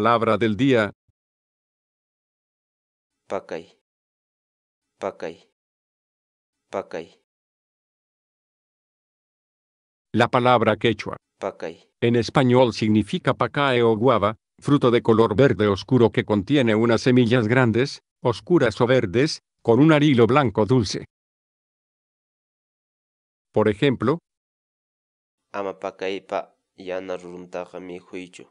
Palabra del día. Pacay. Pacay. Pacay. La palabra quechua. Pacay. En español significa pacae o guava, fruto de color verde oscuro que contiene unas semillas grandes, oscuras o verdes, con un arilo blanco dulce. Por ejemplo, ama pa yana runtaja mi juicio